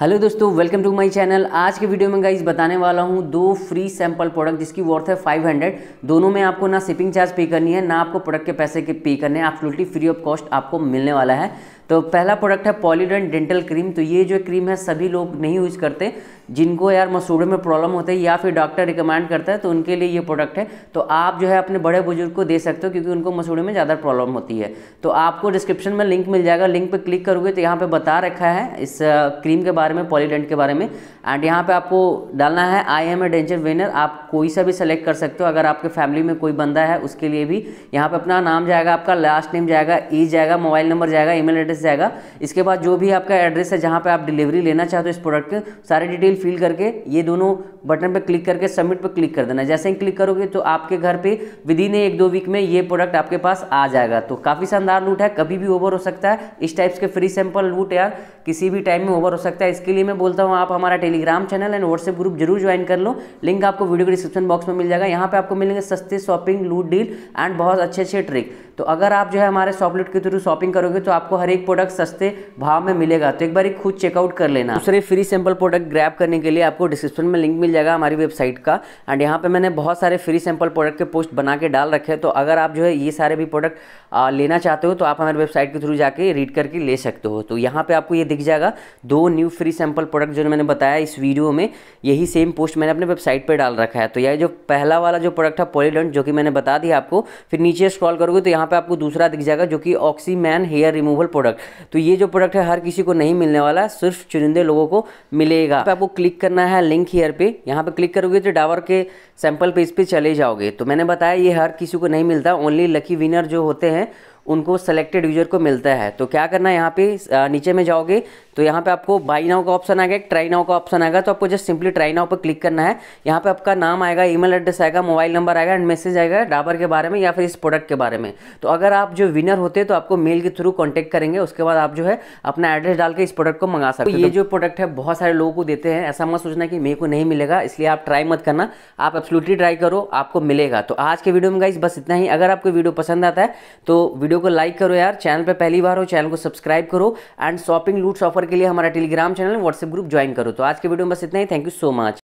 hello दोस्तों welcome to my channel आज के वीडियो में गाइज बताने वाला हूँ दो फ्री सैंपल प्रोडक्ट जिसकी वर्थ है 500 दोनों में आपको ना शिपिंग चार्ज पे करनी है ना आपको प्रोडक्ट के पैसे के पे करने हैं आप फ्री ऑफ कॉस्ट आपको मिलने वाला है तो पहला प्रोडक्ट है पॉलीडन डेंटल क्रीम तो ये जो क्रीम है सभी लोग नहीं यूज करते जिनको यार मसूड़े में प्रॉब्लम होता है या फिर डॉक्टर रिकमेंड करता है तो उनके लिए ये प्रोडक्ट है तो आप जो है अपने बड़े बुजुर्ग को दे सकते हो क्योंकि उनको मसूड़े में ज़्यादा प्रॉब्लम होती है तो आपको डिस्क्रिप्शन में लिंक मिल जाएगा लिंक पर क्लिक करोगे तो यहाँ पर बता रखा है इस क्रीम के बारे में पॉलीडेंट के बारे में एंड यहाँ पर आपको डालना है I M A danger winner आप कोई सा भी सेलेक्ट कर सकते हो अगर आपके फैमिली में कोई बंदा है उसके लिए भी यहाँ पर अपना नाम जाएगा आपका लास्ट नेम जाएगा ई जाएगा मोबाइल नंबर जाएगा ई एड्रेस जाएगा इसके बाद जो भी आपका एड्रेस है जहाँ पर आप डिलीवरी लेना चाहते हो इस प्रोडक्ट के सारे डिटेल फिल करके ये दोनों बटन पर क्लिक करके सबमिट पर क्लिक कर देना जैसे ही क्लिक करोगे तो आपके घर पे विद इन एक दो वीक में ये प्रोडक्ट आपके पास आ जाएगा तो काफ़ी शानदार लूट है कभी भी ओवर हो सकता है इस टाइप्स के फ्री सैंपल लूट यार किसी भी टाइम में ओवर हो सकता है इसके लिए मैं बोलता हूँ आप हमारा Telegram channel and WhatsApp group जरूर ज्वाइन कर लो लिंक आपको वीडियो के डिस्क्रिप्शन बॉक्स में मिल जाएगा यहाँ पर आपको मिलेंगे सस्ते शॉपिंग लूट डील एंड बहुत अच्छे अच्छे ट्रिक तो अगर आप जो है हमारे शॉपलेट के थ्रू शॉपिंग करोगे तो आपको हर एक प्रोडक्ट सस्ते भाव में मिलेगा तो एक बार खुद चेकआउट कर लेना दूसरे फ्री सैंपल प्रोडक्ट ग्रैप करने करने के लिए आपको डिस्क्रिप्शन में लिंक मिल जाएगा हमारी वेबसाइट का एंड यहाँ पे मैंने बहुत सारे फ्री सैंपल प्रोडक्ट के पोस्ट बना के डाल रखे हैं तो अगर आप जो है ये सारे भी प्रोडक्ट लेना चाहते हो तो आप हमारी वेबसाइट के थ्रू जाके रीड करके ले सकते हो तो यहाँ पर आपको ये दिख जाएगा दो न्यू फ्री सैंपल प्रोडक्ट जो मैंने बताया इस वीडियो में यही सेम पोस्ट मैंने अपने वेबसाइट पर डाल रखा है तो यह जो पहला वाला जो प्रोडक्ट है पॉलीडंट जो कि मैंने बता दिया आपको फिर नीचे स्क्रॉल करोगे तो यहाँ पर आपको दूसरा दिख जाएगा जो कि ऑक्सीमैन हेयर रिमूवल प्रोडक्ट तो ये जो प्रोडक्ट है हर किसी को नहीं मिलने वाला सिर्फ चुनिंदे लोगों को मिलेगा आपको क्लिक करना है लिंक हीयर पे यहाँ पे क्लिक करोगे तो डावर के सैम्पल पेज पे चले जाओगे तो मैंने बताया ये हर किसी को नहीं मिलता ओनली लकी विनर जो होते हैं उनको सेलेक्टेड यूजर को मिलता है तो क्या करना है यहाँ पे नीचे में जाओगे तो यहाँ पे आपको बाई नाउ का ऑप्शन आ गया ट्राई नाउ का ऑप्शन आएगा तो आपको जस्ट सिंपली ट्राई नाउ पर क्लिक करना है यहाँ पे आपका नाम आएगा ईमेल एड्रेस आएगा मोबाइल नंबर आएगा एंड मैसेज आएगा डाबर के बारे में या फिर इस प्रोडक्ट के बारे में तो अगर आप जो विनर होते तो आपको मेल के थ्रू कॉन्टेक्ट करेंगे उसके बाद आप जो है अपना एड्रेस डाल के इस प्रोडक्ट को मंगा सकते तो ये तो जो प्रोडक्ट है बहुत सारे लोगों को देते हैं ऐसा मत सोचना कि मेरे को नहीं मिलेगा इसलिए आप ट्राई मत करना आप एब्सोल्युटली ट्राई करो आपको मिलेगा तो आज के वीडियो में गाइस बस इतना ही अगर आपको वीडियो पसंद आता है तो वीडियो को लाइक करो यार चैनल पर पहली बार हो चैनल को सब्सक्राइब करो एंड शॉपिंग लूट्स ऑफर के लिए हमारा Telegram channel WhatsApp group join करो तो आज के वीडियो में बस इतना ही थैंक यू सो मच